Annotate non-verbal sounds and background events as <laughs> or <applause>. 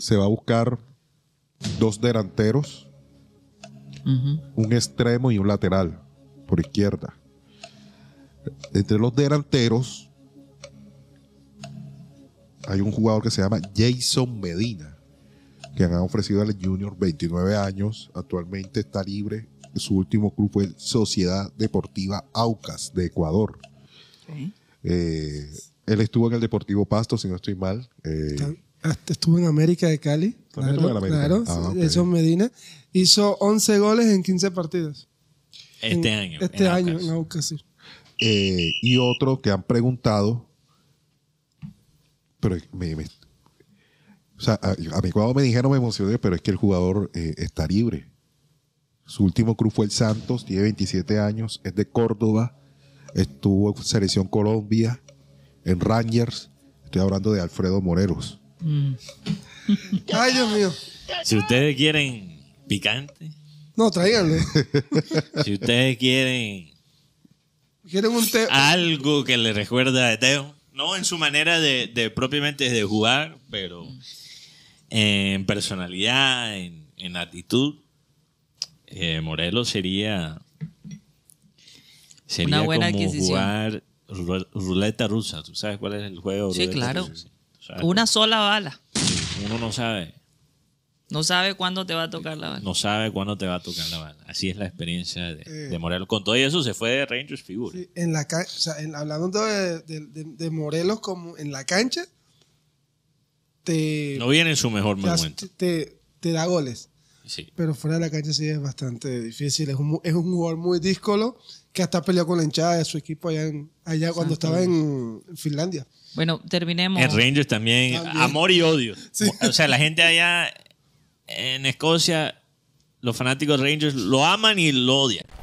se va a buscar dos delanteros, un extremo y un lateral por izquierda. Entre los delanteros hay un jugador que se llama Jason Medina, que han ofrecido al Junior 29 años, actualmente está libre. Su último club fue Sociedad Deportiva Aucas de Ecuador. Eh, él estuvo en el Deportivo Pasto, si no estoy mal. Eh, estuvo en América de Cali. Claro, ah, eso Medina. Hizo 11 goles en 15 partidos. Este año. Este año, en Aucas, eh, y otro que han preguntado, pero a, mi me dijeron me emocioné, pero es que el jugador eh, está libre. Su último cruz fue el Santos, tiene 27 años, es de Córdoba, estuvo en Selección Colombia, en Rangers. Estoy hablando de Alfredo Moreros. Mm. Ay, Dios mío. Si ustedes quieren picante. No, tráiganlo. si ustedes quieren. Quieren un Algo que le recuerda a Teo. No en su manera de, de propiamente de jugar, pero en personalidad, en, actitud. Eh, Morelos sería. Sería Una buena como jugar ruleta rusa. ¿Tú sabes cuál es el juego? Sí, claro. Una sola bala. Uno no sabe. No sabe cuándo te va a tocar la bala. No sabe cuándo te va a tocar la bala. Así es la experiencia de, eh. Morelos. Con todo eso se fue de Rangers Figure. en la hablando de, Morelos como en la cancha, te... No viene su mejor momento. te, te da goles. Pero fuera de la cancha sí es bastante difícil. Es un, es un jugador muy díscolo que hasta peleó con la hinchada de su equipo allá, allá cuando estaba en Finlandia. Bueno, terminemos. En Rangers también, amor y odio. <laughs> O sea, la gente allá en Escocia, los fanáticos Rangers lo aman y lo odian.